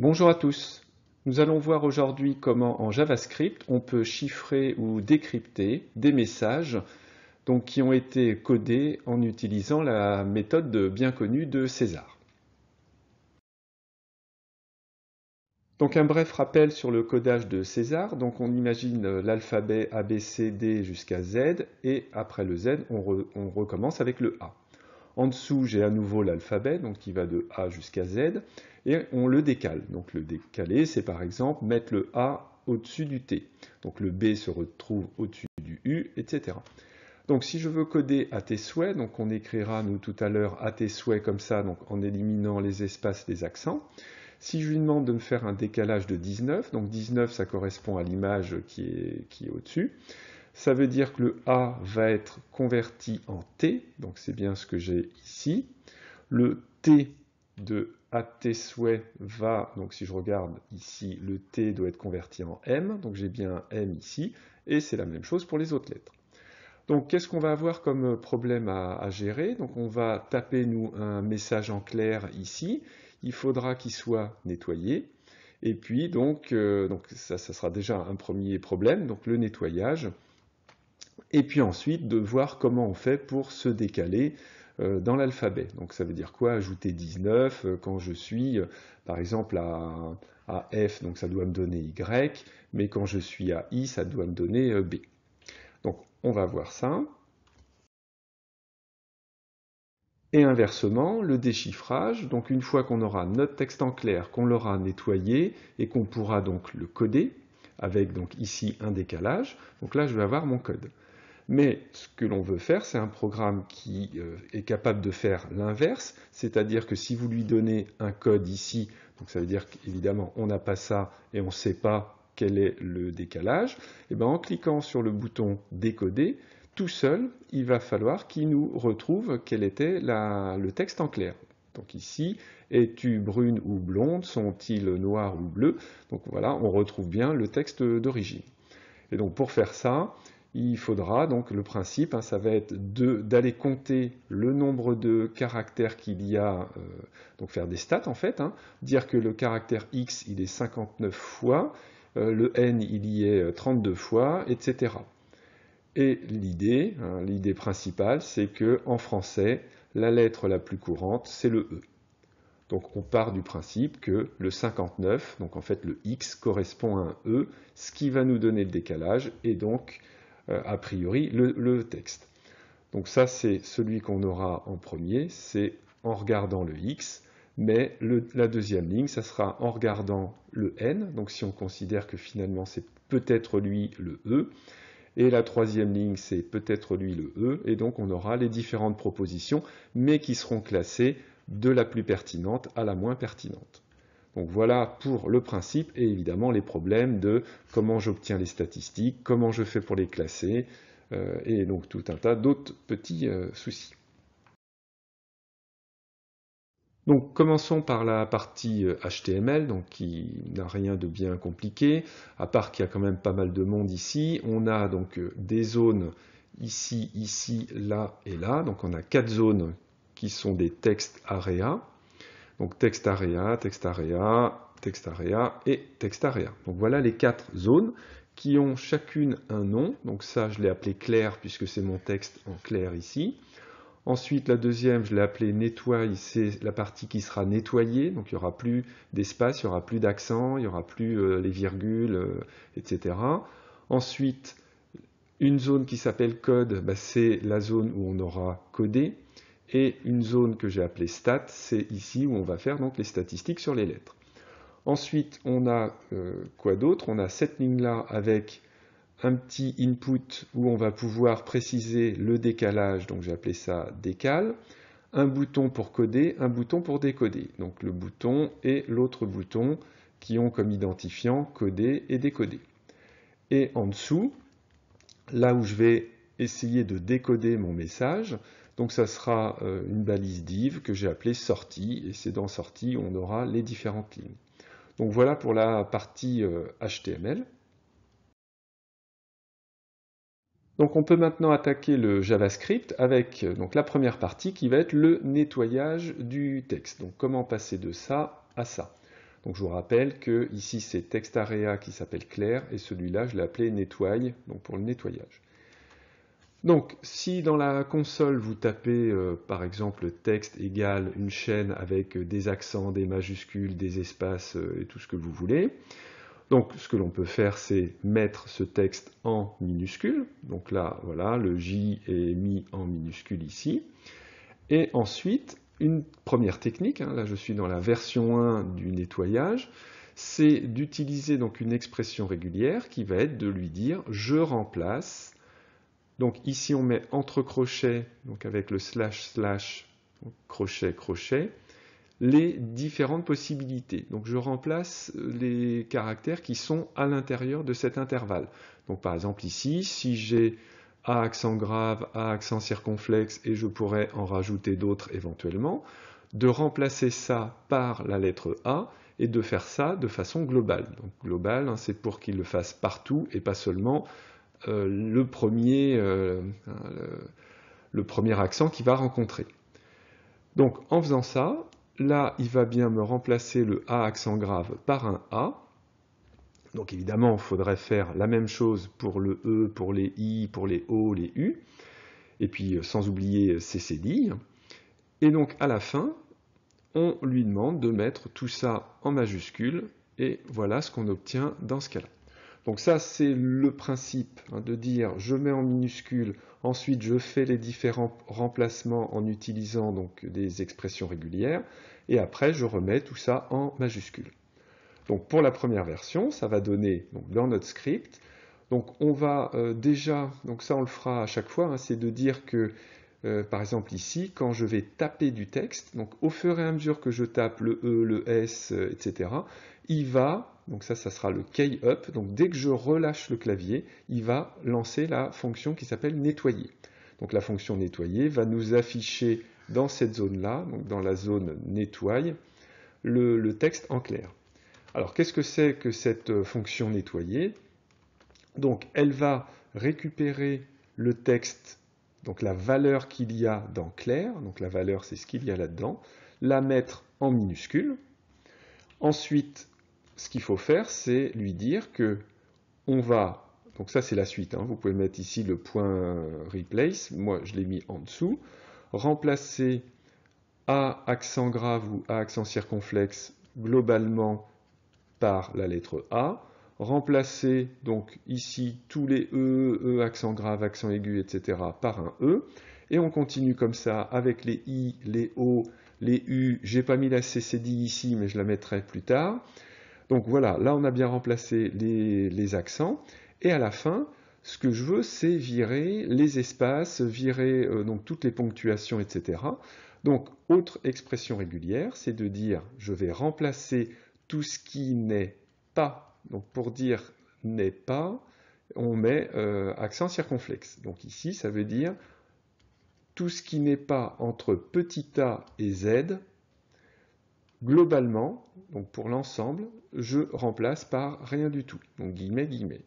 Bonjour à tous. Nous allons voir aujourd'hui comment en JavaScript on peut chiffrer ou décrypter des messages donc, qui ont été codés en utilisant la méthode bien connue de César. Donc un bref rappel sur le codage de César. Donc on imagine l'alphabet ABCD jusqu'à Z et après le Z on recommence avec le A. En dessous, j'ai à nouveau l'alphabet, donc qui va de A jusqu'à Z, et on le décale. Donc le décaler, c'est par exemple mettre le A au-dessus du T. Donc le B se retrouve au-dessus du U, etc. Donc si je veux coder à tes souhaits, donc on écrira nous tout à l'heure à tes souhaits comme ça, donc en éliminant les espaces des accents. Si je lui demande de me faire un décalage de 19, donc 19 ça correspond à l'image qui est, qui est au-dessus, ça veut dire que le A va être converti en T, donc c'est bien ce que j'ai ici. Le T de AT souhait va, donc si je regarde ici, le T doit être converti en M, donc j'ai bien M ici, et c'est la même chose pour les autres lettres. Donc qu'est-ce qu'on va avoir comme problème à, gérer Donc on va taper nous un message en clair ici, il faudra qu'il soit nettoyé, et puis donc, euh, ça sera déjà un premier problème, donc le nettoyage, et puis ensuite de voir comment on fait pour se décaler euh, dans l'alphabet. Donc ça veut dire quoi Ajouter 19 euh, quand je suis euh, par exemple à, F, donc ça doit me donner Y, mais quand je suis à I, ça doit me donner B. Donc on va voir ça. Et inversement, le déchiffrage, donc une fois qu'on aura notre texte en clair, qu'on l'aura nettoyé et qu'on pourra donc le coder, avec donc ici un décalage, donc là je vais avoir mon code. Mais ce que l'on veut faire, c'est un programme qui euh, est capable de faire l'inverse, c'est-à-dire que si vous lui donnez un code ici, donc ça veut dire qu'évidemment on n'a pas ça et on ne sait pas quel est le décalage, et eh ben, en cliquant sur le bouton décoder, tout seul, il va falloir qu'il nous retrouve quel était le texte en clair. Donc ici, es-tu brune ou blonde Sont-ils noirs ou bleus Donc voilà, on retrouve bien le texte d'origine. Et donc pour faire ça, il faudra donc le principe, hein, ça va être d'aller compter le nombre de caractères qu'il y a, euh, donc faire des stats en fait, hein. dire que le caractère x il est 59 fois, euh, le n il y est 32 euh, fois, etc. Et l'idée, hein, l'idée principale, c'est que en français, la lettre la plus courante, c'est le e. Donc on part du principe que le 59, donc en fait le x correspond à un e, ce qui va nous donner le décalage et donc euh, a priori le, texte. Donc ça, c'est celui qu'on aura en premier, c'est en regardant le x, mais la deuxième ligne, ça sera en regardant le n, donc si on considère que finalement c'est peut-être lui le e, et la troisième ligne, c'est peut-être lui le e, et donc on aura les différentes propositions, mais qui seront classées de la plus pertinente à la moins pertinente. Donc voilà pour le principe et évidemment les problèmes de comment j'obtiens les statistiques, comment je fais pour les classer, euh, et donc tout un tas d'autres petits euh, soucis. Donc commençons par la partie HTML, euh, qui n'a rien de bien compliqué, à part qu'il y a quand même pas mal de monde ici. On a donc des zones ici, ici, là et là. Donc on a quatre zones qui sont des textes area. Donc Textarea, Textarea, Textarea et Textarea. Donc voilà les quatre zones qui ont chacune un nom. Donc ça, je l'ai appelé clair puisque c'est mon texte en clair ici. Ensuite, la deuxième, je l'ai appelée nettoie, c'est la partie qui sera nettoyée, donc il n'y aura plus d'espace, il n'y aura plus d'accent, il n'y aura plus euh, les virgules, euh, etc. Ensuite, une zone qui s'appelle code, bah, c'est la zone où on aura codé et une zone que j'ai appelée stat, c'est ici où on va faire donc les statistiques sur les lettres. Ensuite, on a euh, quoi d'autre On a cette ligne-là avec un petit input où on va pouvoir préciser le décalage, donc j'ai appelé ça décal, un bouton pour coder, un bouton pour décoder. Donc le bouton et l'autre bouton qui ont comme identifiant coder et décoder. Et en dessous, là où je vais essayer de décoder mon message, donc ça sera euh, une balise div que j'ai appelée sortie, et c'est dans sortie on aura les différentes lignes. Donc voilà pour la partie HTML. Euh, donc on peut maintenant attaquer le JavaScript avec euh, la première partie qui va être le nettoyage du texte. Donc comment passer de ça à ça. Donc je vous rappelle que ici c'est textarea qui s'appelle clair et celui-là je l'ai appelé nettoye donc pour le nettoyage. Donc, si dans la console vous tapez euh, par exemple texte égale une chaîne avec euh, des accents, des majuscules, des espaces euh, et tout ce que vous voulez, donc ce que l'on peut faire c'est mettre ce texte en minuscule. Donc là, voilà, le J est mis en minuscule ici. Et ensuite, une première technique, hein, là je suis dans la version 1 du nettoyage, c'est d'utiliser donc une expression régulière qui va être de lui dire je remplace donc ici, on met entre crochets, donc avec le slash slash, crochet, crochet, les différentes possibilités. Donc je remplace les caractères qui sont à l'intérieur de cet intervalle. Donc par exemple ici, si j'ai A accent grave, A accent circonflexe, et je pourrais en rajouter d'autres éventuellement, de remplacer ça par la lettre A et de faire ça de façon globale. Donc global, hein, c'est pour qu'il le fasse partout et pas seulement euh, le, premier, euh, le, premier accent qu'il va rencontrer. Donc en faisant ça, là, il va bien me remplacer le A accent grave par un A. Donc évidemment, il faudrait faire la même chose pour le E, pour les I, pour les O, les U. Et puis euh, sans oublier ces cédilles. Et donc à la fin, on lui demande de mettre tout ça en majuscule. Et voilà ce qu'on obtient dans ce cas-là. Donc ça, c'est le principe hein, de dire je mets en minuscule, ensuite je fais les différents remplacements en utilisant donc des expressions régulières, et après je remets tout ça en majuscule. Donc pour la première version, ça va donner dans notre script. Donc on va euh, déjà, donc ça on le fera à chaque fois, hein, c'est de dire que euh, par exemple ici, quand je vais taper du texte, donc au fur et à mesure que je tape le E, le S, euh, etc., il va donc ça, ça sera le key up. Donc dès que je relâche le clavier, il va lancer la fonction qui s'appelle nettoyer. Donc la fonction nettoyer va nous afficher dans cette zone-là, donc dans la zone nettoye », le, le texte en clair. Alors qu'est-ce que c'est que cette euh, fonction nettoyer Donc elle va récupérer le texte, donc la valeur qu'il y a dans clair, donc la valeur c'est ce qu'il y a là-dedans, la mettre en minuscule. Ensuite, ce qu'il faut faire, c'est lui dire que on va. Donc ça, c'est la suite. Hein. vous pouvez mettre ici le point replace. Moi, je l'ai mis en dessous. Remplacer A accent grave ou A accent circonflexe globalement par la lettre A. Remplacer donc ici tous les E, E accent grave, accent aigu, etc. par un E. Et on continue comme ça avec les I, les O, les U. n'ai pas mis la CCD ici, mais je la mettrai plus tard. Donc voilà, là on a bien remplacé les, accents. Et à la fin, ce que je veux, c'est virer les espaces, virer euh, donc toutes les ponctuations, etc. Donc, autre expression régulière, c'est de dire je vais remplacer tout ce qui n'est pas. Donc, pour dire n'est pas, on met euh, accent circonflexe. Donc, ici, ça veut dire tout ce qui n'est pas entre petit a et z globalement, donc pour l'ensemble, je remplace par rien du tout, donc guillemets, guillemets.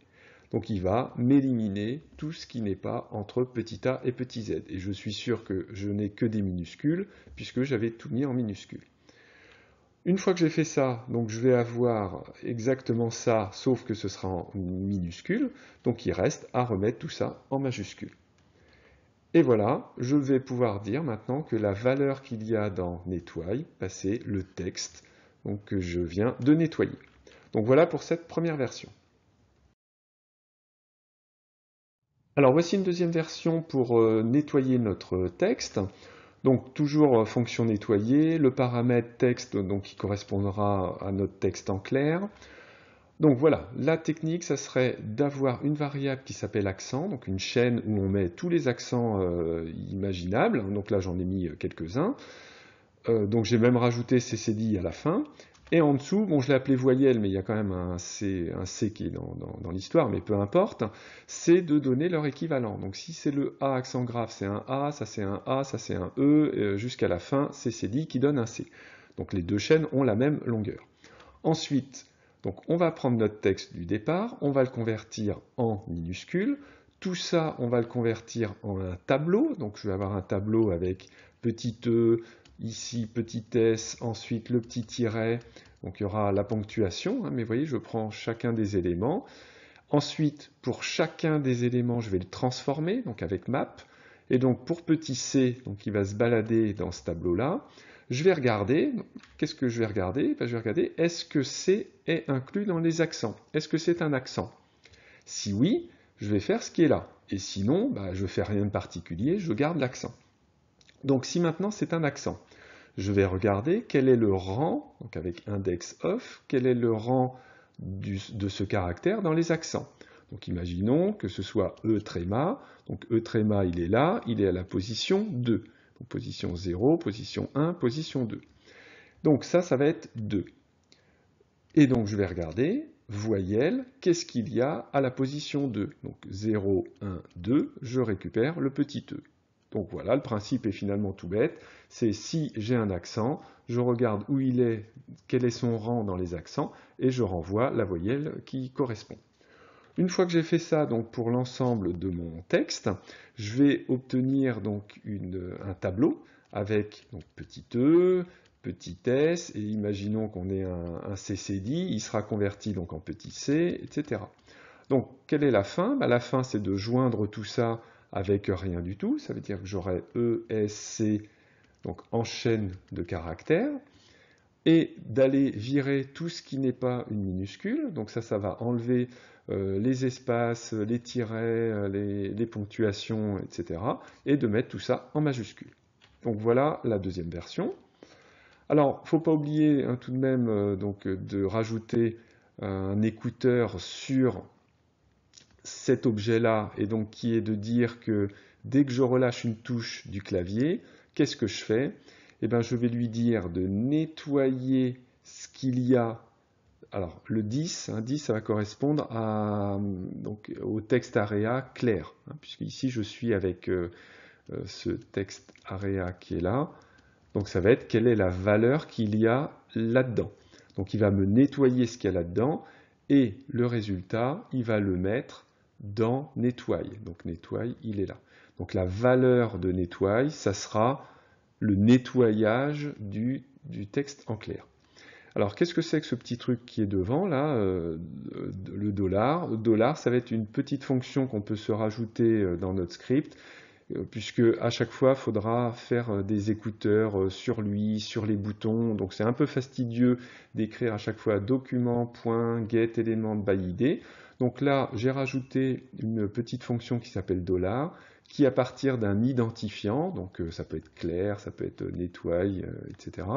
Donc il va m'éliminer tout ce qui n'est pas entre petit a et petit z. Et je suis sûr que je n'ai que des minuscules, puisque j'avais tout mis en minuscules. Une fois que j'ai fait ça, donc je vais avoir exactement ça, sauf que ce sera en minuscules, donc il reste à remettre tout ça en majuscule. Et voilà, je vais pouvoir dire maintenant que la valeur qu'il y a dans Nettoye bah, », c'est le texte que je viens de nettoyer. Donc voilà pour cette première version. Alors voici une deuxième version pour euh, nettoyer notre texte. Donc toujours euh, fonction nettoyer, le paramètre texte qui correspondra à notre texte en clair, donc voilà, la technique, ça serait d'avoir une variable qui s'appelle accent, donc une chaîne où on met tous les accents euh, imaginables. Donc là, j'en ai mis euh, quelques-uns. Euh, donc j'ai même rajouté CCDI à la fin. Et en dessous, bon, je l'ai appelé voyelle, mais il y a quand même un C, qui est dans, l'histoire, mais peu importe, c'est de donner leur équivalent. Donc si c'est le A accent grave, c'est un A, ça c'est un A, ça c'est un E, jusqu'à la fin, CCDI qui donne un C. Donc les deux chaînes ont la même longueur. Ensuite, donc on va prendre notre texte du départ, on va le convertir en minuscule, tout ça on va le convertir en un tableau, donc je vais avoir un tableau avec petit e, ici petit s, ensuite le petit tiret, donc il y aura la ponctuation, hein, mais vous voyez je prends chacun des éléments, ensuite pour chacun des éléments je vais le transformer, donc avec map, et donc pour petit c, donc il va se balader dans ce tableau là, je vais regarder, qu'est-ce que je vais regarder ben, Je vais regarder, est-ce que C est inclus dans les accents Est-ce que c'est un accent Si oui, je vais faire ce qui est là. Et sinon, ben, je ne fais rien de particulier, je garde l'accent. Donc si maintenant c'est un accent, je vais regarder quel est le rang, donc avec index off, quel est le rang de ce caractère dans les accents. Donc imaginons que ce soit E tréma, donc E tréma il est là, il est à la position 2 position 0, position 1, position 2. Donc ça, ça va être 2. Et donc je vais regarder, voyelle, qu'est-ce qu'il y a à la position 2 Donc 0, 1, 2, je récupère le petit e. Donc voilà, le principe est finalement tout bête, c'est si j'ai un accent, je regarde où il est, quel est son rang dans les accents, et je renvoie la voyelle qui correspond. Une fois que j'ai fait ça donc pour l'ensemble de mon texte, je vais obtenir donc un tableau avec petit e, petit s, et imaginons qu'on ait un, ccd, il sera converti donc en petit c, etc. Donc quelle est la fin bah, La fin c'est de joindre tout ça avec rien du tout, ça veut dire que j'aurai e, s, c, donc en chaîne de caractères, et d'aller virer tout ce qui n'est pas une minuscule. Donc ça, ça va enlever euh, les espaces, euh, les tirets, euh, les, ponctuations, etc. Et de mettre tout ça en majuscule. Donc voilà la deuxième version. Alors, il ne faut pas oublier hein, tout de même donc, de rajouter un écouteur sur cet objet-là, et donc qui est de dire que dès que je relâche une touche du clavier, qu'est-ce que je fais eh ben, je vais lui dire de nettoyer ce qu'il y a. Alors, le 10, 10, hein, ça va correspondre au texte area clair, puisqu'ici hein, puisque ici je suis avec euh, euh, ce texte area qui est là. Donc, ça va être quelle est la valeur qu'il y a là-dedans. Donc, il va me nettoyer ce qu'il y a là-dedans, et le résultat, il va le mettre dans Nettoy. Donc, Nettoy, il est là. Donc, la valeur de Nettoy, ça sera le nettoyage du, texte en clair. Alors qu'est-ce que c'est que ce petit truc qui est devant là, euh, le dollar dollar, ça va être une petite fonction qu'on peut se rajouter euh, dans notre script, euh, puisque à chaque fois, il faudra faire des écouteurs sur lui, sur les boutons. Donc c'est un peu fastidieux d'écrire à chaque fois document.getElementById. Donc là, j'ai rajouté une petite fonction qui s'appelle dollar qui, à partir d'un identifiant, donc euh, ça peut être clair, ça peut être euh, nettoye, euh, etc.,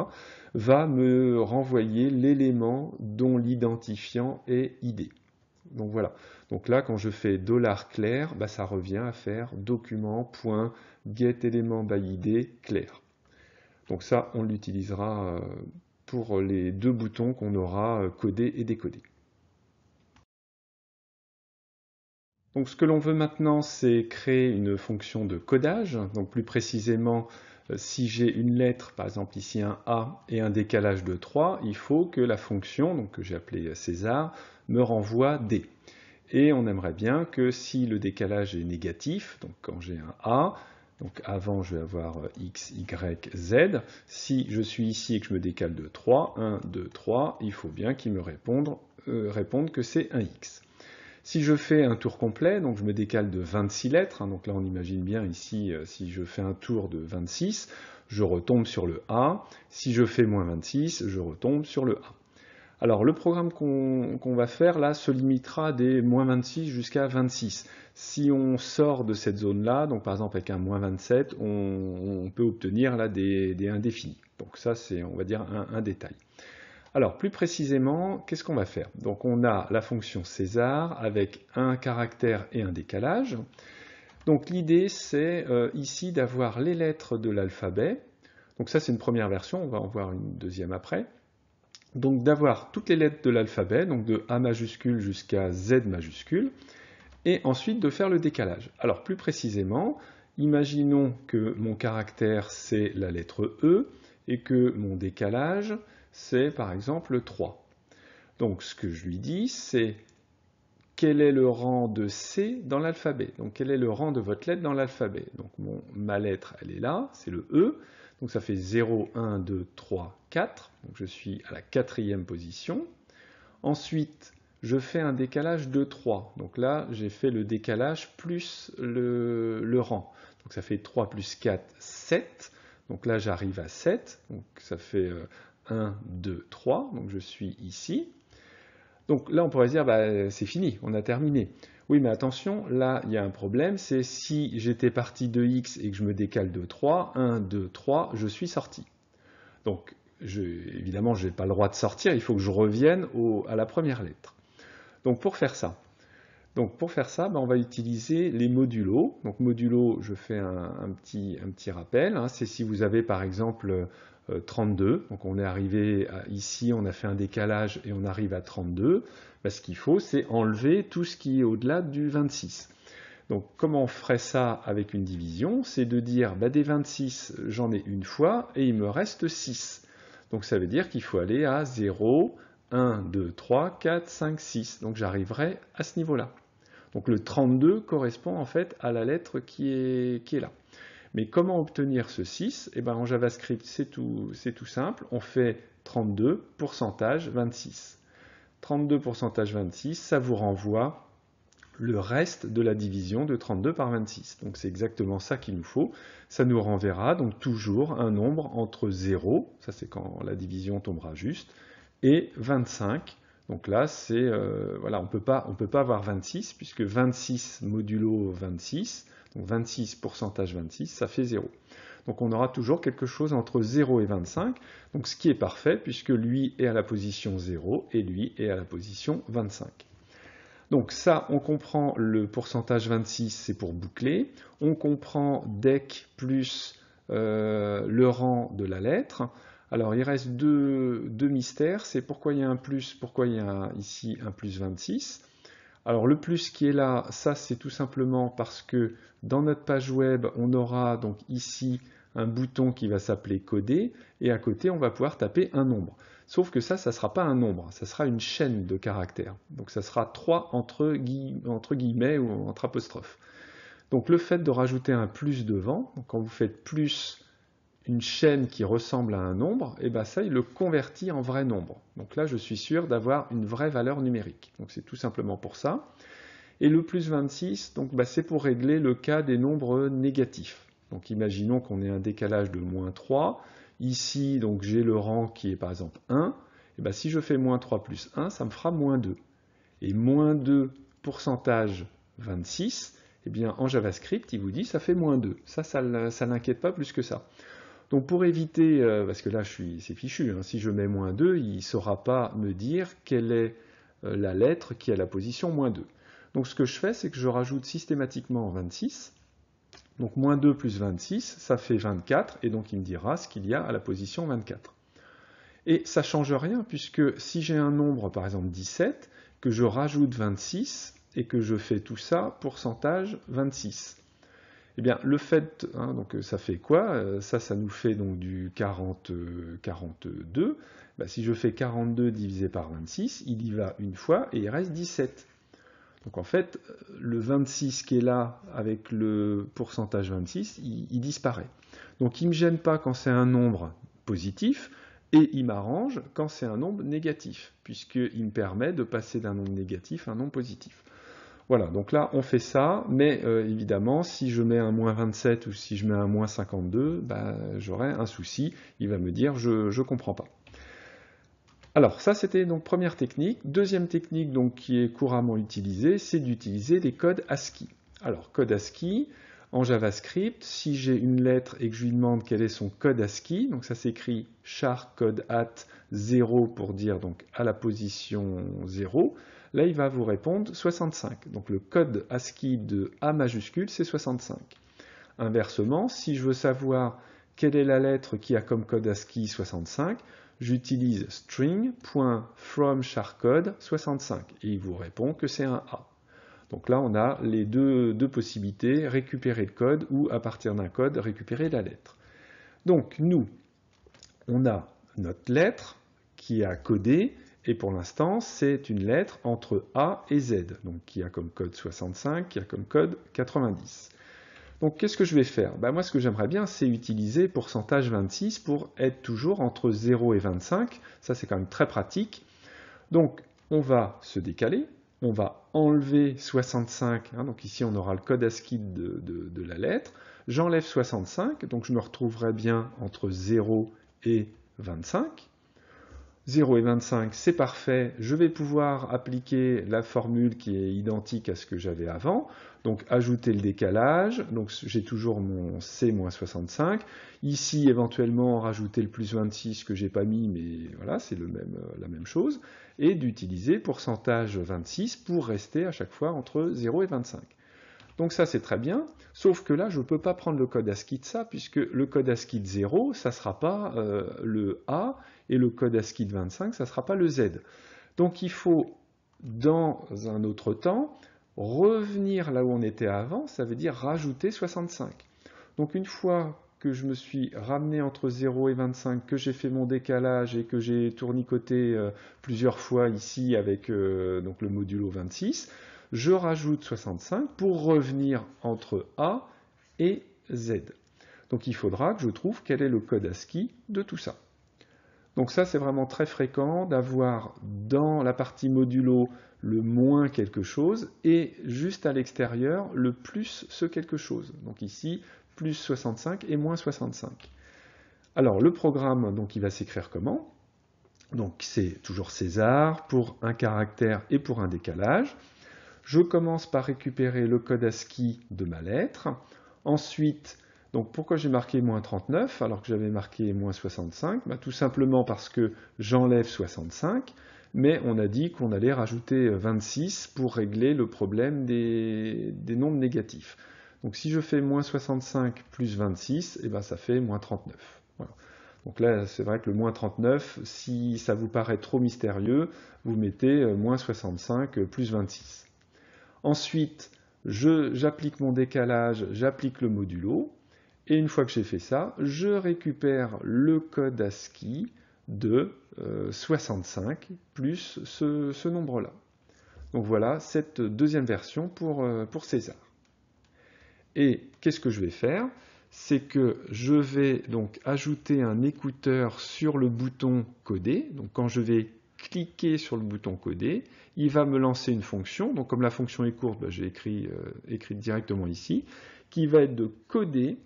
va me renvoyer l'élément dont l'identifiant est ID. Donc voilà. Donc là, quand je fais $clair, bah, ça revient à faire document.getElementById clair. Donc ça, on l'utilisera pour les deux boutons qu'on aura codés et décodés. Donc ce que l'on veut maintenant, c'est créer une fonction de codage. Donc plus précisément, euh, si j'ai une lettre, par exemple ici un A et un décalage de 3, il faut que la fonction, que j'ai appelée euh, César, me renvoie D. Et on aimerait bien que si le décalage est négatif, donc quand j'ai un A, donc avant je vais avoir euh, X, Y, Z, si je suis ici et que je me décale de 3, 1, 2, 3, il faut bien qu'il me réponde que c'est un X. Si je fais un tour complet, donc je me décale de 26 lettres, hein, donc là on imagine bien ici, euh, si je fais un tour de 26, je retombe sur le A. Si je fais moins 26, je retombe sur le A. Alors le programme qu'on va faire là se limitera des moins 26 jusqu'à 26. Si on sort de cette zone là, donc par exemple avec un moins 27, on, peut obtenir là des, indéfinis. Donc ça c'est on va dire un détail. Alors plus précisément, qu'est-ce qu'on va faire Donc on a la fonction César avec un caractère et un décalage. Donc l'idée c'est euh, ici d'avoir les lettres de l'alphabet. Donc ça c'est une première version, on va en voir une deuxième après. Donc d'avoir toutes les lettres de l'alphabet, donc de A majuscule jusqu'à Z majuscule, et ensuite de faire le décalage. Alors plus précisément, imaginons que mon caractère c'est la lettre E, et que mon décalage c'est par exemple 3. Donc ce que je lui dis, c'est quel est le rang de C dans l'alphabet Donc quel est le rang de votre lettre dans l'alphabet Donc mon, ma lettre, elle est là, c'est le E. Donc ça fait 0, 1, 2, 3, 4. Donc je suis à la quatrième position. Ensuite, je fais un décalage de 3. Donc là, j'ai fait le décalage plus le, le, rang. Donc ça fait 3 plus 4, 7. Donc là, j'arrive à 7. Donc ça fait euh, 1, 2, 3. Donc je suis ici. Donc là, on pourrait dire, bah, c'est fini, on a terminé. Oui, mais attention, là, il y a un problème, c'est si j'étais parti de x et que je me décale de 3, 1, 2, 3, je suis sorti. Donc, évidemment, je n'ai pas le droit de sortir, il faut que je revienne à la première lettre. Donc, pour faire ça, donc pour faire ça, bah, on va utiliser les modulos. Donc modulo, je fais un, petit, rappel, hein. c'est si vous avez par exemple 32. Euh, Donc on est arrivé ici, on a fait un décalage et on arrive à 32. Bah, ce qu'il faut, c'est enlever tout ce qui est au-delà du 26. Donc comment on ferait ça avec une division C'est de dire bah, des 26, j'en ai une fois et il me reste 6. Donc ça veut dire qu'il faut aller à 0, 1, 2, 3, 4, 5, 6. Donc j'arriverai à ce niveau-là. Donc le 32 correspond en fait à la lettre qui est, qui est là. Mais comment obtenir ce 6 eh ben, En JavaScript, c'est tout, simple. On fait 32 pourcentage 26. 32 pourcentage 26, ça vous renvoie le reste de la division de 32 par 26. Donc c'est exactement ça qu'il nous faut. Ça nous renverra donc toujours un nombre entre 0, ça c'est quand la division tombera juste, et 25. Donc là, euh, voilà, on ne peut pas avoir 26 puisque 26 modulo 26, donc 26 pourcentage 26, ça fait 0. Donc on aura toujours quelque chose entre 0 et 25, donc ce qui est parfait puisque lui est à la position 0 et lui est à la position 25. Donc ça, on comprend le pourcentage 26, c'est pour boucler. On comprend DEC plus euh, le rang de la lettre. Alors il reste deux, mystères, c'est pourquoi il y a un plus, pourquoi il y a ici un plus 26. Alors le plus qui est là, ça c'est tout simplement parce que dans notre page web, on aura donc ici un bouton qui va s'appeler coder et à côté on va pouvoir taper un nombre. Sauf que ça, ça ne sera pas un nombre, ça sera une chaîne de caractères. Donc ça sera 3 entre, guillemets ou entre apostrophes. Donc le fait de rajouter un plus devant, quand vous faites plus une chaîne qui ressemble à un nombre, et eh ben ça, il le convertit en vrai nombre. Donc là, je suis sûr d'avoir une vraie valeur numérique. Donc c'est tout simplement pour ça. Et le plus 26, donc bah, c'est pour régler le cas des nombres négatifs. Donc imaginons qu'on ait un décalage de moins 3. Ici, donc j'ai le rang qui est par exemple 1. Et eh bien si je fais moins 3 plus 1, ça me fera moins 2. Et moins 2 pourcentage 26, et eh bien en JavaScript, il vous dit ça fait moins 2. Ça, ça ça l'inquiète pas plus que ça. Donc pour éviter, euh, parce que là je suis, c'est fichu, hein, si je mets moins 2, il ne saura pas me dire quelle est euh, la lettre qui est à la position moins 2. Donc ce que je fais, c'est que je rajoute systématiquement 26. Donc moins 2 plus 26, ça fait 24, et donc il me dira ce qu'il y a à la position 24. Et ça ne change rien, puisque si j'ai un nombre, par exemple 17, que je rajoute 26, et que je fais tout ça, pourcentage 26. Eh bien, le fait, hein, donc euh, ça fait quoi euh, Ça, ça nous fait donc du 40, 42. Euh, bah, si je fais 42 divisé par 26, il y va une fois et il reste 17. Donc en fait, le 26 qui est là avec le pourcentage 26, il, il disparaît. Donc il ne me gêne pas quand c'est un nombre positif, et il m'arrange quand c'est un nombre négatif, puisqu'il me permet de passer d'un nombre négatif à un nombre positif. Voilà, donc là, on fait ça, mais euh, évidemment, si je mets un moins 27 ou si je mets un moins 52, bah, j'aurai un souci, il va me dire « je ne comprends pas ». Alors ça, c'était donc première technique. Deuxième technique donc, qui est couramment utilisée, c'est d'utiliser des codes ASCII. Alors, code ASCII, en JavaScript, si j'ai une lettre et que je lui demande quel est son code ASCII, donc ça s'écrit char code at 0 pour dire donc à la position 0, Là, il va vous répondre 65. Donc le code ASCII de A majuscule, c'est 65. Inversement, si je veux savoir quelle est la lettre qui a comme code ASCII 65, j'utilise string.fromcharcode 65 et il vous répond que c'est un A. Donc là, on a les deux, deux possibilités, récupérer le code ou à partir d'un code, récupérer la lettre. Donc nous, on a notre lettre qui a codé, et pour l'instant, c'est une lettre entre A et Z, donc qui a comme code 65, qui a comme code 90. Donc qu'est-ce que je vais faire bah, Moi, ce que j'aimerais bien, c'est utiliser pourcentage 26 pour être toujours entre 0 et 25. Ça, c'est quand même très pratique. Donc, on va se décaler. On va enlever 65. Hein. donc ici, on aura le code ASCII de la lettre. J'enlève 65, donc je me retrouverai bien entre 0 et 25. 0 et 25, c'est parfait, je vais pouvoir appliquer la formule qui est identique à ce que j'avais avant, donc ajouter le décalage, donc j'ai toujours mon C-65, ici éventuellement rajouter le plus 26 que j'ai pas mis, mais voilà, c'est même, euh, la même chose, et d'utiliser pourcentage 26 pour rester à chaque fois entre 0 et 25. Donc ça c'est très bien, sauf que là je ne peux pas prendre le code ASCII de ça, puisque le code ASCII de 0, ça ne sera pas euh, le A, et le code ASCII de 25, ça ne sera pas le Z. Donc il faut, dans un autre temps, revenir là où on était avant, ça veut dire rajouter 65. Donc une fois que je me suis ramené entre 0 et 25, que j'ai fait mon décalage et que j'ai tournicoté euh, plusieurs fois ici avec euh, donc le modulo 26, je rajoute 65 pour revenir entre A et Z. Donc il faudra que je trouve quel est le code ASCII de tout ça. Donc ça, c'est vraiment très fréquent d'avoir dans la partie modulo le moins quelque chose et juste à l'extérieur le plus ce quelque chose. Donc ici, plus 65 et moins 65. Alors le programme, donc il va s'écrire comment Donc c'est toujours César pour un caractère et pour un décalage. Je commence par récupérer le code ASCII de ma lettre. Ensuite, donc pourquoi j'ai marqué moins 39 alors que j'avais marqué moins 65 bah, Tout simplement parce que j'enlève 65, mais on a dit qu'on allait rajouter 26 euh, pour régler le problème des, nombres négatifs. Donc si je fais moins 65 plus 26, et eh ben, ça fait moins 39. Donc là, c'est vrai que le moins 39, si ça vous paraît trop mystérieux, vous mettez euh, moins 65 euh, plus 26. Ensuite, j'applique mon décalage, j'applique le modulo, et une fois que j'ai fait ça, je récupère le code ASCII de 65 euh, plus ce, nombre-là. Donc voilà cette deuxième version pour, euh, César. Et qu'est-ce que je vais faire C'est que je vais donc ajouter un écouteur sur le bouton codé. Donc quand je vais cliquer sur le bouton codé, il va me lancer une fonction. Donc comme la fonction est courte, bah, j'ai écrit, euh, écrit directement ici, qui va être de coder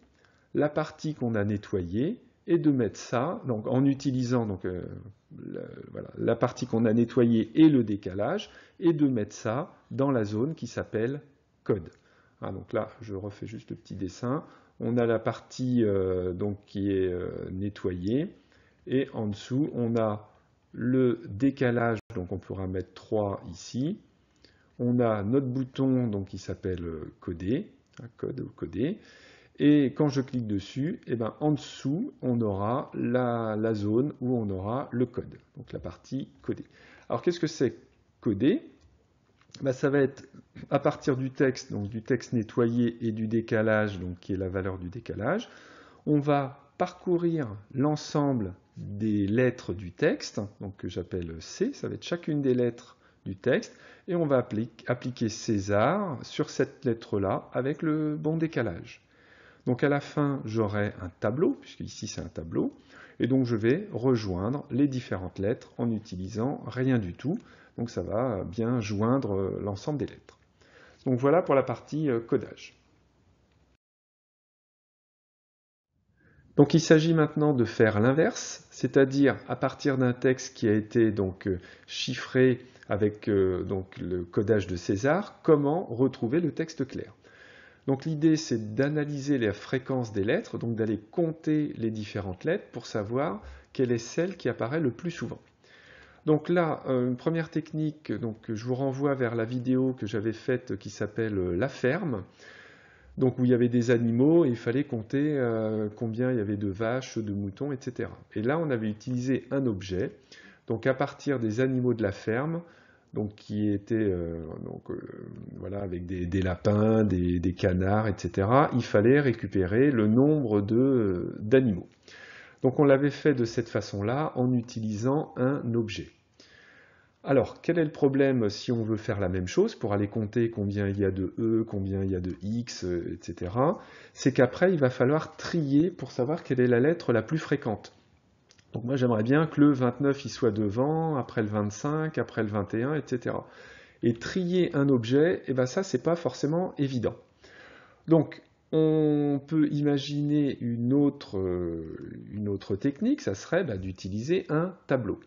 la partie qu'on a nettoyée et de mettre ça, donc en utilisant donc, euh, la, partie qu'on a nettoyée et le décalage, et de mettre ça dans la zone qui s'appelle code. Ah, donc là, je refais juste le petit dessin. On a la partie euh, donc, qui est euh, nettoyée, et en dessous, on a le décalage, donc on pourra mettre 3 ici. On a notre bouton donc, qui s'appelle coder, hein, code ou coder. Et quand je clique dessus, eh ben, en dessous, on aura la, zone où on aura le code, donc la partie codée. Alors qu'est-ce que c'est codé bah, Ça va être à partir du texte, donc du texte nettoyé et du décalage, donc qui est la valeur du décalage, on va parcourir l'ensemble des lettres du texte, donc que j'appelle C, ça va être chacune des lettres du texte, et on va appliquer César sur cette lettre-là avec le bon décalage. Donc à la fin, j'aurai un tableau, puisque ici c'est un tableau, et donc je vais rejoindre les différentes lettres en utilisant rien du tout. Donc ça va bien joindre euh, l'ensemble des lettres. Donc voilà pour la partie euh, codage. Donc il s'agit maintenant de faire l'inverse, c'est-à-dire à partir d'un texte qui a été donc euh, chiffré avec donc, le codage de César, comment retrouver le texte clair. Donc l'idée, c'est d'analyser la fréquence des lettres, donc d'aller compter les différentes lettres pour savoir quelle est celle qui apparaît le plus souvent. Donc là, euh, une première technique, donc je vous renvoie vers la vidéo que j'avais faite qui s'appelle euh, La ferme, donc où il y avait des animaux et il fallait compter euh, combien il y avait de vaches, de moutons, etc. Et là, on avait utilisé un objet, donc à partir des animaux de la ferme, donc qui était euh, donc, euh, voilà, avec des, lapins, des, des, canards, etc., il fallait récupérer le nombre d'animaux. Donc on l'avait fait de cette façon-là en utilisant un objet. Alors, quel est le problème si on veut faire la même chose pour aller compter combien il y a de E, combien il y a de X, etc. C'est qu'après, il va falloir trier pour savoir quelle est la lettre la plus fréquente. Donc moi j'aimerais bien que le 29 il soit devant, après le 25, après le 21, etc. Et trier un objet, et eh ben ça c'est pas forcément évident. Donc on peut imaginer une autre, euh, une autre technique, ça serait bah, d'utiliser un tableau.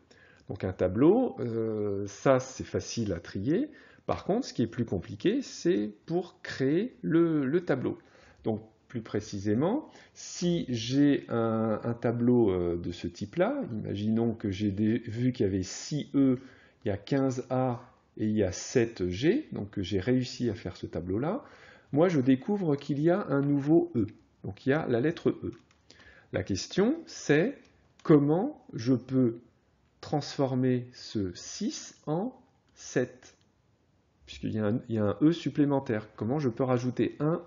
Donc un tableau, euh, ça c'est facile à trier. Par contre, ce qui est plus compliqué, c'est pour créer le, le tableau. Donc plus précisément, si j'ai un, tableau euh, de ce type-là, imaginons que j'ai vu qu'il y avait 6 E, il y a 15 A et il y a 7 G, donc que j'ai réussi à faire ce tableau-là, moi je découvre qu'il y a un nouveau E, donc il y a la lettre E. La question c'est comment je peux transformer ce 6 en 7 puisqu'il y, a un E supplémentaire. Comment je peux rajouter un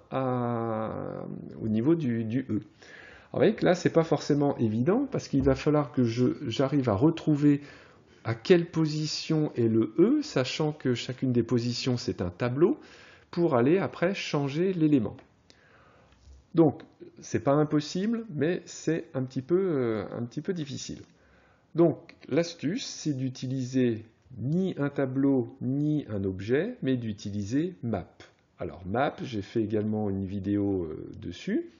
au niveau du, du E Vous voyez que là, c'est pas forcément évident, parce qu'il va falloir que j'arrive à retrouver à quelle position est le E, sachant que chacune des positions, c'est un tableau, pour aller après changer l'élément. Donc, c'est pas impossible, mais c'est un, euh, un petit peu difficile. Donc, l'astuce, c'est d'utiliser ni un tableau ni un objet, mais d'utiliser map. Alors map, j'ai fait également une vidéo euh, dessus.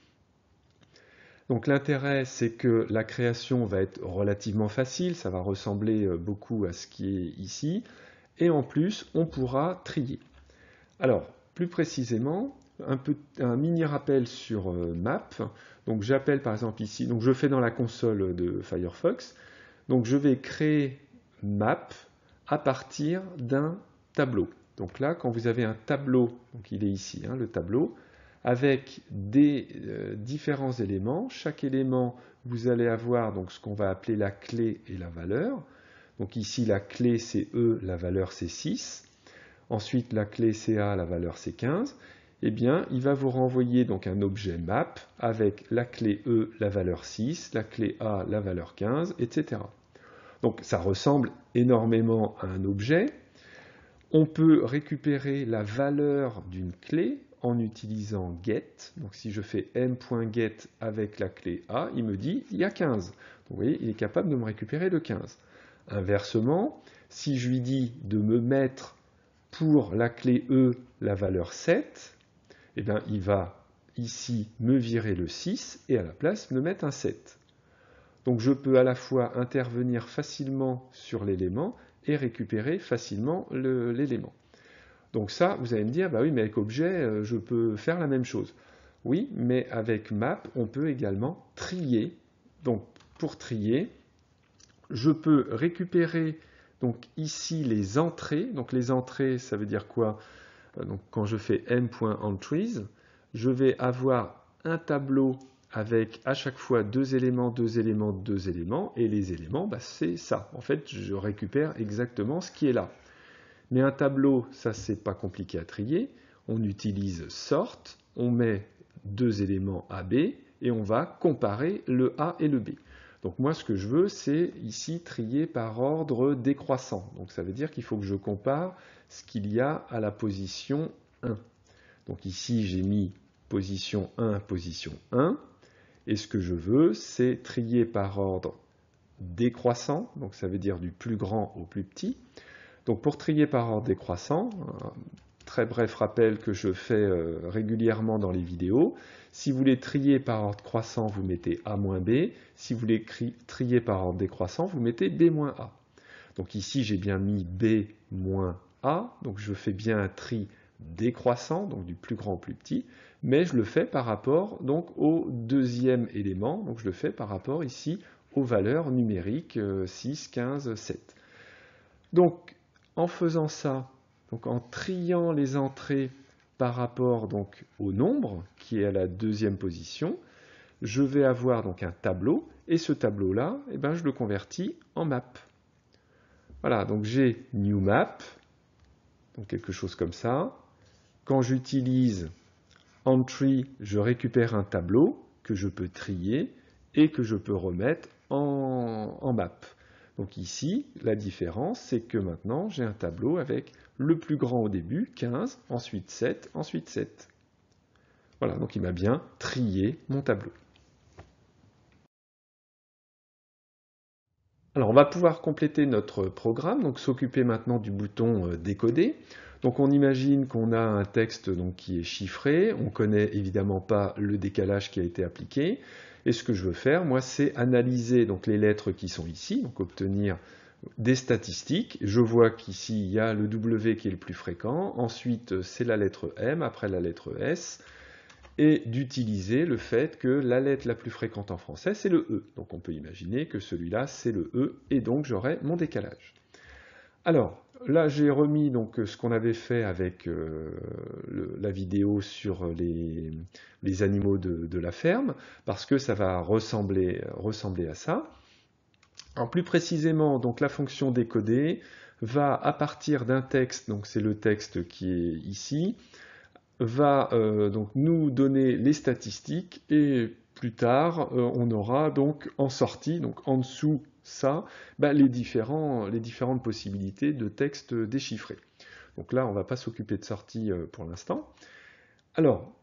Donc l'intérêt, c'est que la création va être relativement facile, ça va ressembler euh, beaucoup à ce qui est ici, et en plus, on pourra trier. Alors, plus précisément, un, mini rappel sur euh, map. Donc j'appelle par exemple ici, donc je fais dans la console de Firefox, donc je vais créer map, à partir d'un tableau. Donc là, quand vous avez un tableau, donc il est ici hein, le tableau, avec des euh, différents éléments, chaque élément, vous allez avoir donc ce qu'on va appeler la clé et la valeur. Donc ici, la clé c'est E, la valeur c'est 6. Ensuite, la clé c'est A, la valeur c'est 15. Eh bien, il va vous renvoyer donc un objet map avec la clé E, la valeur 6, la clé A, la valeur 15, etc. Donc ça ressemble énormément à un objet. On peut récupérer la valeur d'une clé en utilisant get. Donc si je fais m.get avec la clé a, il me dit il y a 15. vous voyez, il est capable de me récupérer le 15. Inversement, si je lui dis de me mettre pour la clé e la valeur 7, eh bien, il va ici me virer le 6 et à la place me mettre un 7. Donc je peux à la fois intervenir facilement sur l'élément et récupérer facilement l'élément. Donc ça, vous allez me dire, bah oui, mais avec objet, euh, je peux faire la même chose. Oui, mais avec map, on peut également trier. Donc pour trier, je peux récupérer donc ici les entrées. Donc les entrées, ça veut dire quoi euh, donc, Quand je fais m.entries, je vais avoir un tableau avec à chaque fois deux éléments, deux éléments, deux éléments, et les éléments, bah, c'est ça. En fait, je récupère exactement ce qui est là. Mais un tableau, ça c'est pas compliqué à trier. On utilise sort, on met deux éléments AB, et on va comparer le A et le B. Donc moi, ce que je veux, c'est ici trier par ordre décroissant. Donc ça veut dire qu'il faut que je compare ce qu'il y a à la position 1. Donc ici, j'ai mis position 1, position 1. Et ce que je veux, c'est trier par ordre décroissant, donc ça veut dire du plus grand au plus petit. Donc pour trier par ordre décroissant, un très bref rappel que je fais euh, régulièrement dans les vidéos, si vous voulez trier par ordre croissant, vous mettez A-B, si vous voulez trier par ordre décroissant, vous mettez B-A. Donc ici j'ai bien mis B-A, donc je fais bien un tri décroissant, donc du plus grand au plus petit, mais je le fais par rapport donc au deuxième élément, donc je le fais par rapport ici aux valeurs numériques 6, 15, 7. Donc en faisant ça, donc en triant les entrées par rapport donc au nombre qui est à la deuxième position, je vais avoir donc un tableau et ce tableau là, et eh ben, je le convertis en map. Voilà, donc j'ai new map, donc quelque chose comme ça. Quand j'utilise entry, je récupère un tableau que je peux trier et que je peux remettre en, map. Donc ici, la différence, c'est que maintenant, j'ai un tableau avec le plus grand au début, 15, ensuite 7, ensuite 7. Voilà, donc il m'a bien trié mon tableau. Alors on va pouvoir compléter notre programme, donc s'occuper maintenant du bouton euh, décoder. Donc on imagine qu'on a un texte donc, qui est chiffré, on ne connaît évidemment pas le décalage qui a été appliqué, et ce que je veux faire, moi, c'est analyser donc, les lettres qui sont ici, donc obtenir des statistiques. Je vois qu'ici, il y a le W qui est le plus fréquent, ensuite c'est la lettre M, après la lettre S, et d'utiliser le fait que la lettre la plus fréquente en français, c'est le E. Donc on peut imaginer que celui-là, c'est le E, et donc j'aurai mon décalage. Alors, là, j'ai remis donc euh, ce qu'on avait fait avec euh, la vidéo sur les, animaux de, la ferme, parce que ça va ressembler, à ça. plus précisément, donc la fonction décoder va à partir d'un texte, donc c'est le texte qui est ici, va euh, donc nous donner les statistiques et plus tard on aura donc en sortie, donc en dessous ça bah, les, différentes possibilités de texte déchiffré. Donc là, on ne va pas s'occuper de sortie euh, pour l'instant. Alors,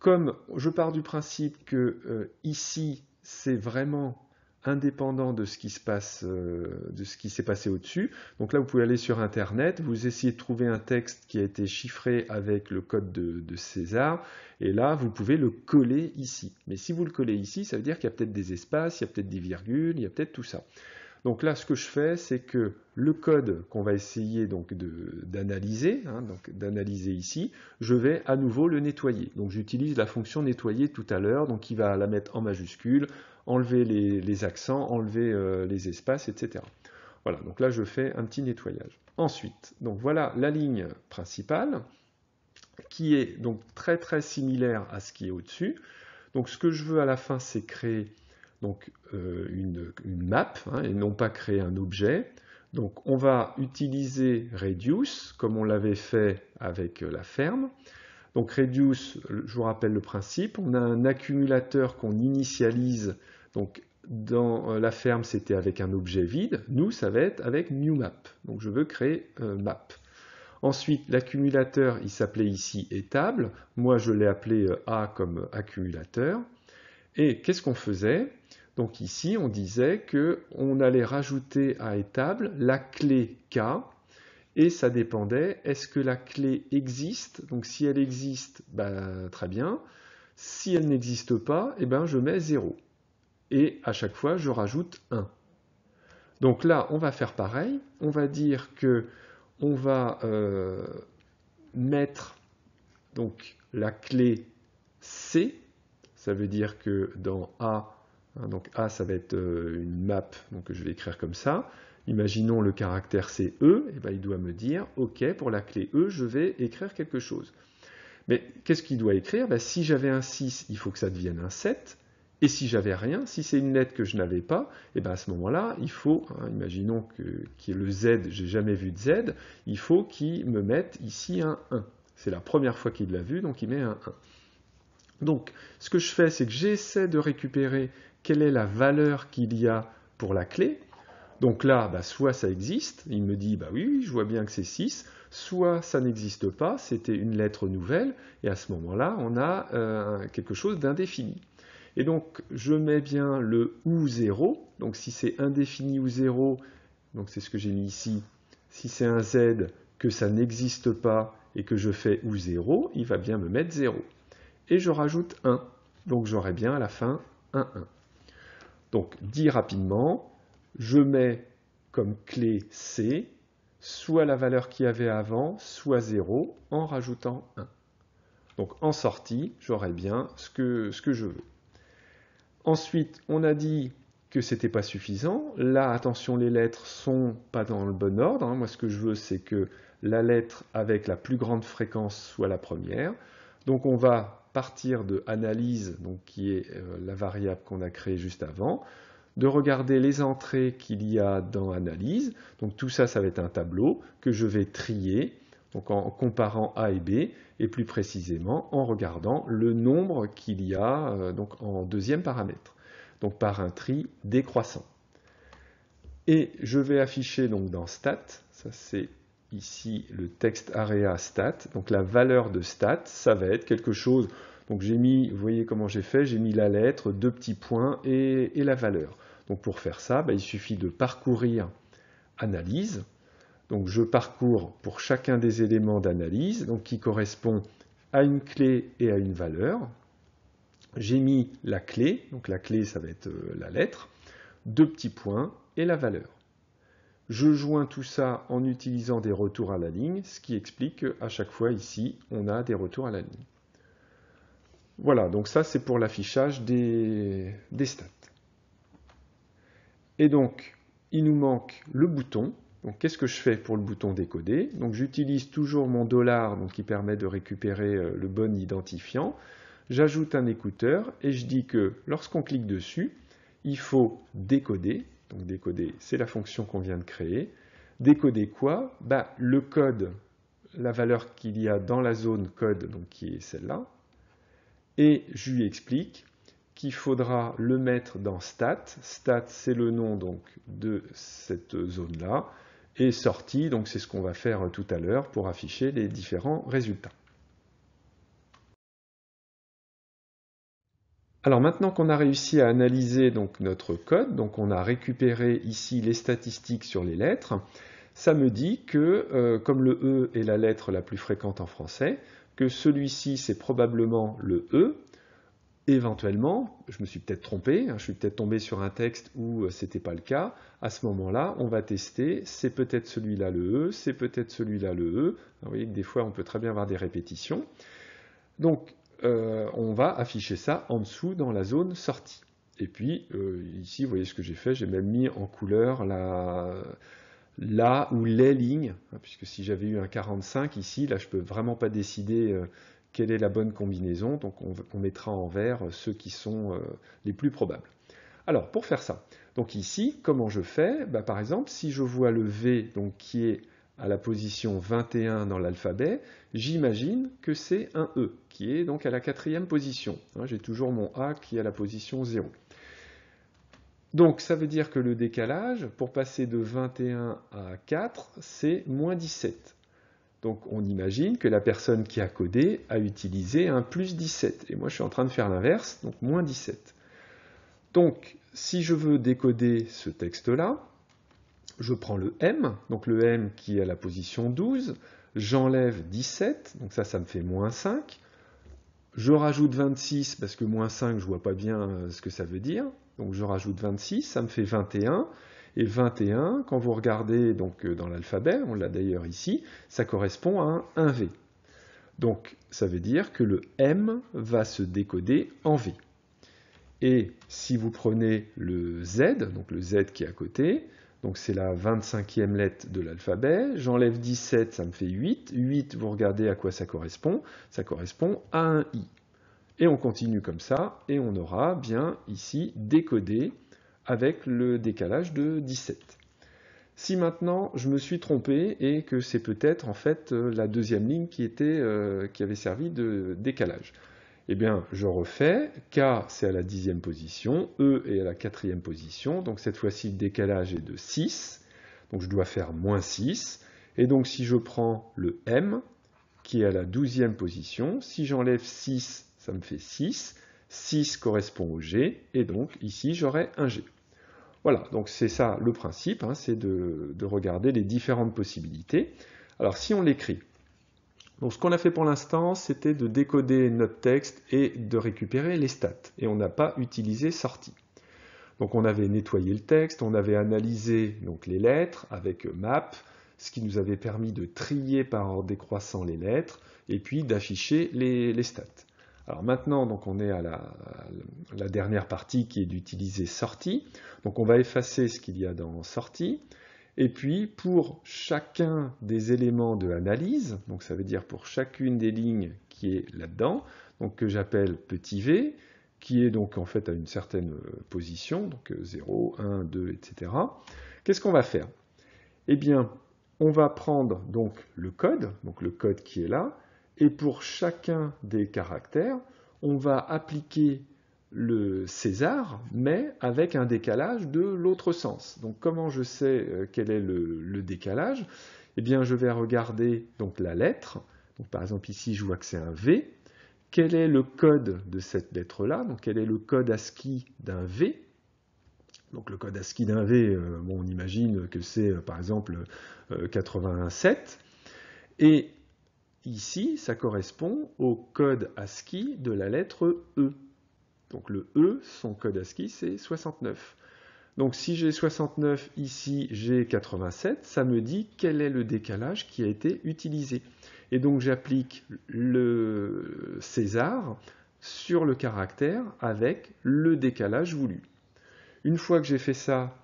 comme je pars du principe que euh, ici, c'est vraiment indépendant de ce qui se passe, euh, de ce qui s'est passé au-dessus. Donc là, vous pouvez aller sur Internet, vous essayez de trouver un texte qui a été chiffré avec le code de, de César, et là, vous pouvez le coller ici. Mais si vous le collez ici, ça veut dire qu'il y a peut-être des espaces, il y a peut-être des virgules, il y a peut-être tout ça. Donc là, ce que je fais, c'est que le code qu'on va essayer donc d'analyser, hein, donc d'analyser ici, je vais à nouveau le nettoyer. Donc j'utilise la fonction nettoyer tout à l'heure, donc qui va la mettre en majuscule, enlever les, accents, enlever euh, les espaces, etc. Voilà, donc là je fais un petit nettoyage. Ensuite, donc voilà la ligne principale qui est donc très très similaire à ce qui est au-dessus. Donc ce que je veux à la fin, c'est créer donc euh, une, map, hein, et non pas créer un objet. Donc on va utiliser reduce, comme on l'avait fait avec euh, la ferme. Donc reduce, je vous rappelle le principe, on a un accumulateur qu'on initialise. Donc dans euh, la ferme, c'était avec un objet vide. Nous, ça va être avec new map. Donc je veux créer map. Ensuite, l'accumulateur, il s'appelait ici étable. Moi, je l'ai appelé A comme accumulateur. Et qu'est-ce qu'on faisait donc ici, on disait on allait rajouter à étable la clé K, et ça dépendait, est-ce que la clé existe Donc si elle existe, bah, très bien. Si elle n'existe pas, eh ben, je mets 0. Et à chaque fois, je rajoute 1. Donc là, on va faire pareil. On va dire que on va euh, mettre donc, la clé C. Ça veut dire que dans A, Hein, donc A, ça va être euh, une map, donc je vais écrire comme ça. Imaginons le caractère c'est E, et ben, il doit me dire, OK, pour la clé E, je vais écrire quelque chose. Mais qu'est-ce qu'il doit écrire ben, Si j'avais un 6, il faut que ça devienne un 7. Et si j'avais rien, si c'est une lettre que je n'avais pas, et ben à ce moment-là, il faut, hein, imaginons que le Z, j'ai jamais vu de Z, il faut qu'il me mette ici un 1. C'est la première fois qu'il l'a vu, donc il met un 1. Donc, ce que je fais, c'est que j'essaie de récupérer quelle est la valeur qu'il y a pour la clé. Donc là, bah, soit ça existe, il me dit, bah oui, je vois bien que c'est 6, soit ça n'existe pas, c'était une lettre nouvelle, et à ce moment-là, on a euh, quelque chose d'indéfini. Et donc, je mets bien le ou 0, donc si c'est indéfini ou 0, donc c'est ce que j'ai mis ici, si c'est un z, que ça n'existe pas, et que je fais ou 0, il va bien me mettre 0. Et je rajoute 1, donc j'aurai bien à la fin un 1. Donc, dit rapidement, je mets comme clé C soit la valeur qu'il y avait avant, soit 0, en rajoutant 1. Donc en sortie, j'aurai bien ce que, ce que je veux. Ensuite, on a dit que ce n'était pas suffisant. Là, attention, les lettres sont pas dans le bon ordre. Hein. Moi, ce que je veux, c'est que la lettre avec la plus grande fréquence soit la première. Donc on va partir de analyse, donc qui est euh, la variable qu'on a créée juste avant, de regarder les entrées qu'il y a dans analyse. Donc tout ça, ça va être un tableau que je vais trier, donc en comparant A et B, et plus précisément en regardant le nombre qu'il y a euh, donc en deuxième paramètre, donc par un tri décroissant. Et je vais afficher donc dans stat, ça c'est ici le texte area stat. Donc la valeur de stat, ça va être quelque chose. Donc j'ai mis, vous voyez comment j'ai fait, j'ai mis la lettre, deux petits points et, la valeur. Donc pour faire ça, bah, il suffit de parcourir analyse. Donc je parcours pour chacun des éléments d'analyse, donc qui correspond à une clé et à une valeur. J'ai mis la clé, donc la clé ça va être euh, la lettre, deux petits points et la valeur. Je joins tout ça en utilisant des retours à la ligne, ce qui explique qu'à chaque fois ici, on a des retours à la ligne. Voilà, donc ça c'est pour l'affichage des, stats. Et donc, il nous manque le bouton. Donc, qu'est-ce que je fais pour le bouton décoder Donc, j'utilise toujours mon dollar qui permet de récupérer euh, le bon identifiant. J'ajoute un écouteur et je dis que lorsqu'on clique dessus, il faut décoder donc décoder, c'est la fonction qu'on vient de créer. Décoder quoi bah, Le code, la valeur qu'il y a dans la zone code, donc qui est celle-là. Et je lui explique qu'il faudra le mettre dans stat. Stat, c'est le nom donc de cette zone-là. Et sortie, donc c'est ce qu'on va faire tout à l'heure pour afficher les différents résultats. Alors maintenant qu'on a réussi à analyser donc notre code, donc on a récupéré ici les statistiques sur les lettres, ça me dit que euh, comme le E est la lettre la plus fréquente en français, que celui-ci c'est probablement le E. Éventuellement, je me suis peut-être trompé, hein, je suis peut-être tombé sur un texte où euh, c'était ce n'était pas le cas. À ce moment-là, on va tester, c'est peut-être celui-là le E, c'est peut-être celui-là le E. vous voyez que des fois on peut très bien avoir des répétitions. Donc euh, on va afficher ça en dessous dans la zone sortie. Et puis, euh, ici, vous voyez ce que j'ai fait, j'ai même mis en couleur la, la ou les lignes, hein, puisque si j'avais eu un 45 ici, là, je ne peux vraiment pas décider euh, quelle est la bonne combinaison, donc on, mettra en vert ceux qui sont les plus probables. Alors, pour faire ça, donc ici, comment je fais bah, Par exemple, si je vois le V, donc qui est à la position 21 dans l'alphabet, j'imagine que c'est un E, qui est donc à la quatrième position. Hein, j'ai toujours mon A qui est à la position 0. Donc ça veut dire que le décalage, pour passer de 21 à 4, c'est moins 17. Donc on imagine que la personne qui a codé a utilisé un plus 17. Et moi je suis en train de faire l'inverse, donc moins 17. Donc si je veux décoder ce texte-là, je prends le M, donc le M qui est à la position 12, j'enlève 17, donc ça, ça me fait moins 5. Je rajoute 26 parce que moins 5, je ne vois pas bien euh, ce que ça veut dire. Donc je rajoute 26, ça me fait 21. Et 21, quand vous regardez donc euh, dans l'alphabet, on l'a d'ailleurs ici, ça correspond à un v Donc ça veut dire que le M va se décoder en V. Et si vous prenez le Z, donc le Z qui est à côté, donc c'est la 25e lettre de l'alphabet. J'enlève 17, ça me fait 8. 8, vous regardez à quoi ça correspond. Ça correspond à un i. Et on continue comme ça, et on aura bien ici décodé avec le décalage de 17. Si maintenant je me suis trompé et que c'est peut-être en fait euh, la deuxième ligne qui, euh, qui avait servi de décalage. Eh bien, je refais. K, c'est à la dixième position. E est à la quatrième position. Donc, cette fois-ci, le décalage est de 6. Donc, je dois faire moins 6. Et donc, si je prends le M, qui est à la douzième position, si j'enlève 6, ça me fait 6. 6 correspond au G. Et donc, ici, j'aurai un G. Voilà, donc c'est ça le principe, hein. c'est de regarder les différentes possibilités. Alors, si on l'écrit, donc ce qu'on a fait pour l'instant, c'était de décoder notre texte et de récupérer les stats. Et on n'a pas utilisé sortie. Donc on avait nettoyé le texte, on avait analysé donc, les lettres avec map, ce qui nous avait permis de trier par décroissant les lettres et puis d'afficher les, stats. Alors maintenant, donc on est à la, à la dernière partie qui est d'utiliser sortie. Donc on va effacer ce qu'il y a dans sortie. Et puis, pour chacun des éléments de l'analyse, donc ça veut dire pour chacune des lignes qui est là-dedans, donc que j'appelle petit v, qui est donc en fait à une certaine euh, position, donc 0, 1, 2, etc. Qu'est-ce qu'on va faire Eh bien, on va prendre donc le code, donc le code qui est là, et pour chacun des caractères, on va appliquer le César, mais avec un décalage de l'autre sens. Donc comment je sais euh, quel est le, décalage Eh bien je vais regarder donc la lettre. Donc, par exemple ici je vois que c'est un V. Quel est le code de cette lettre-là Donc quel est le code ASCII d'un V Donc le code ASCII d'un V, euh, on imagine que c'est euh, par exemple 87. Et ici ça correspond au code ASCII de la lettre E. Donc le E, son code ASCII, c'est 69. Donc si j'ai 69 ici, j'ai 87, ça me dit quel est le décalage qui a été utilisé. Et donc j'applique le César sur le caractère avec le décalage voulu. Une fois que j'ai fait ça,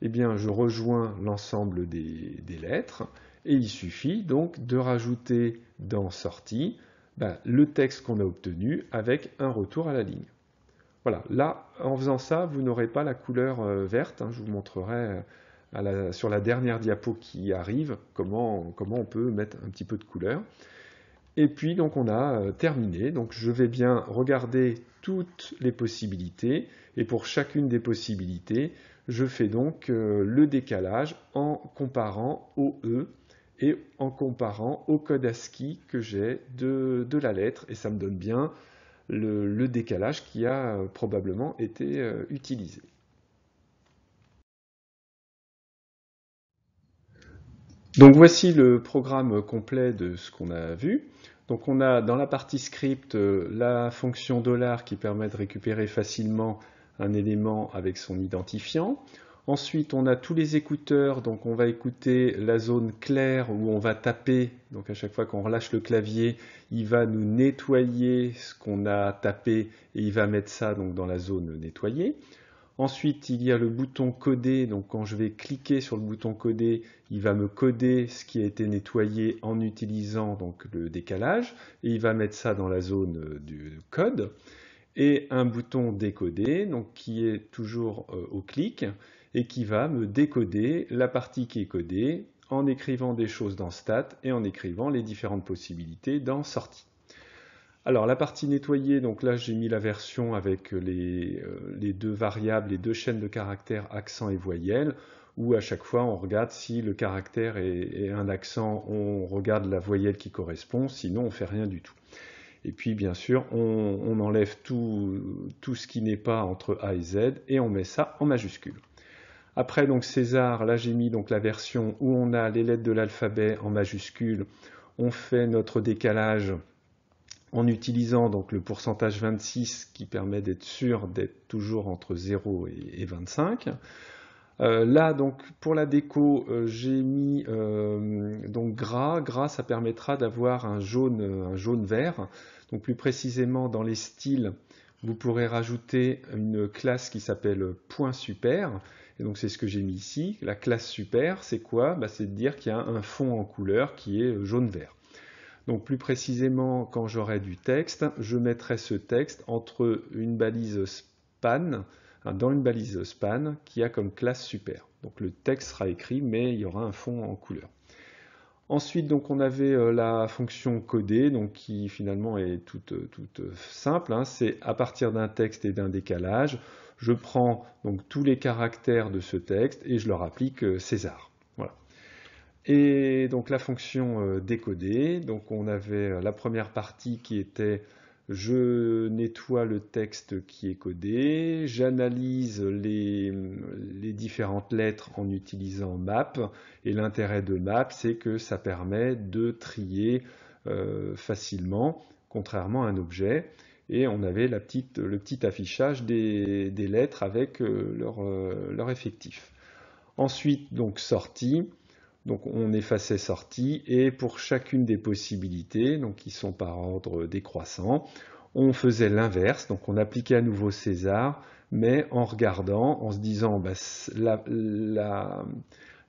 eh bien, je rejoins l'ensemble des, lettres et il suffit donc de rajouter dans sortie ben, le texte qu'on a obtenu avec un retour à la ligne. Voilà, là, en faisant ça, vous n'aurez pas la couleur euh, verte. Hein. je vous montrerai euh, sur la dernière diapo qui arrive comment, on peut mettre un petit peu de couleur. Et puis, donc, on a euh, terminé. Donc, je vais bien regarder toutes les possibilités. Et pour chacune des possibilités, je fais donc le décalage en comparant au E et en comparant au code ASCII que j'ai de la lettre. Et ça me donne bien le, décalage qui a euh, probablement été euh, utilisé. Donc voici le programme complet de ce qu'on a vu. Donc on a dans la partie script euh, la fonction dollar qui permet de récupérer facilement un élément avec son identifiant. Ensuite, on a tous les écouteurs, donc on va écouter la zone claire où on va taper. Donc à chaque fois qu'on relâche le clavier, il va nous nettoyer ce qu'on a tapé et il va mettre ça dans la zone nettoyée. Ensuite, il y a le bouton coder. Donc quand je vais cliquer sur le bouton coder, il va me coder ce qui a été nettoyé en utilisant le décalage et il va mettre ça dans la zone euh, du code. Et un bouton décoder, donc qui est toujours euh, au clic et qui va me décoder la partie qui est codée en écrivant des choses dans stat et en écrivant les différentes possibilités dans sortie. Alors la partie nettoyée, donc là j'ai mis la version avec euh, les, deux variables, les deux chaînes de caractères accent et voyelle, où à chaque fois on regarde si le caractère est, un accent, on regarde la voyelle qui correspond, sinon on fait rien du tout. Et puis bien sûr on, enlève tout, tout ce qui n'est pas entre A et Z et on met ça en majuscule. Après donc César, là j'ai mis donc la version où on a les lettres de l'alphabet en majuscule. On fait notre décalage en utilisant donc le pourcentage 26 qui permet d'être sûr d'être toujours entre 0 et 25. Euh, là donc pour la déco euh, j'ai mis euh, donc gras, gras ça permettra d'avoir un jaune, un jaune vert. Donc plus précisément dans les styles vous pourrez rajouter une classe qui s'appelle point super donc c'est ce que j'ai mis ici. La classe super, c'est quoi bah, C'est de dire qu'il y a un fond en couleur qui est euh, jaune-vert. Donc plus précisément, quand j'aurai du texte, je mettrai ce texte entre une balise span, hein, dans une balise span, qui a comme classe super. Donc le texte sera écrit, mais il y aura un fond en couleur. Ensuite, donc, on avait euh, la fonction coder, donc, qui finalement est toute, simple. Hein. C'est à partir d'un texte et d'un décalage, je prends donc tous les caractères de ce texte et je leur applique euh, César. Et donc la fonction décodée. Euh, décoder, donc on avait euh, la première partie qui était je nettoie le texte qui est codé, j'analyse les, différentes lettres en utilisant map, et l'intérêt de map, c'est que ça permet de trier facilement, contrairement à un objet et on avait le petit affichage des, lettres avec euh, euh, leur, effectif. Ensuite, donc sortie, donc on effaçait sortie et pour chacune des possibilités, donc qui sont par ordre décroissant, on faisait l'inverse, donc on appliquait à nouveau César, mais en regardant, en se disant bah, la,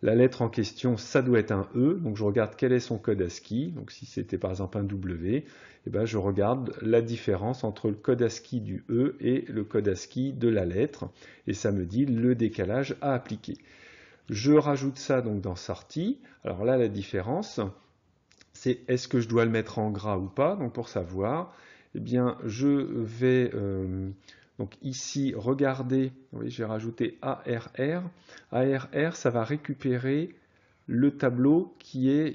la lettre en question, ça doit être un E, donc je regarde quel est son code ASCII. Donc si c'était par exemple un W, eh ben, je regarde la différence entre le code ASCII du E et le code ASCII de la lettre, et ça me dit le décalage à appliquer. Je rajoute ça donc dans sortie. Alors là, la différence, c'est est-ce que je dois le mettre en gras ou pas. Donc pour savoir, eh bien, je vais... Euh, donc ici, regardez, j'ai rajouté ARR. ARR, ça va récupérer le tableau qui est,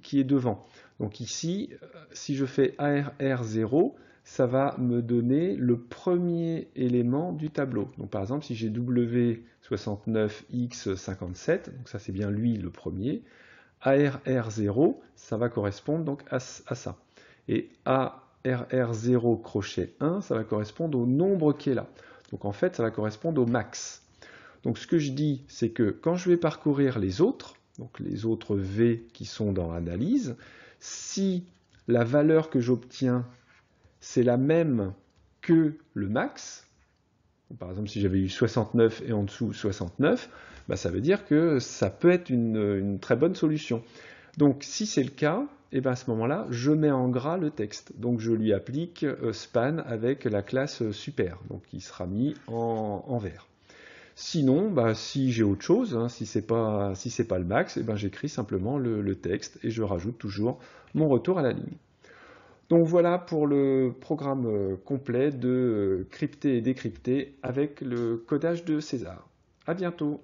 qui est devant. Donc ici, euh, si je fais ARR0, ça va me donner le premier élément du tableau. Donc par exemple, si j'ai W69X57, donc ça c'est bien lui le premier, ARR0, ça va correspondre donc à, ça. Et A RR0 crochet 1, ça va correspondre au nombre qui est là. Donc en fait, ça va correspondre au max. Donc ce que je dis, c'est que quand je vais parcourir les autres, donc les autres V qui sont dans l'analyse, si la valeur que j'obtiens, c'est la même que le max, par exemple si j'avais eu 69 et en dessous 69, bah, ça veut dire que ça peut être une très bonne solution. Donc si c'est le cas, et eh bien à ce moment-là, je mets en gras le texte. Donc je lui applique euh, span avec la classe euh, super, donc il sera mis en, vert. Sinon, bah, si j'ai autre chose, hein, si ce n'est pas, si pas, le max, et eh ben j'écris simplement le, texte et je rajoute toujours mon retour à la ligne. Donc voilà pour le programme euh, complet de crypter et décrypter avec le codage de César. À bientôt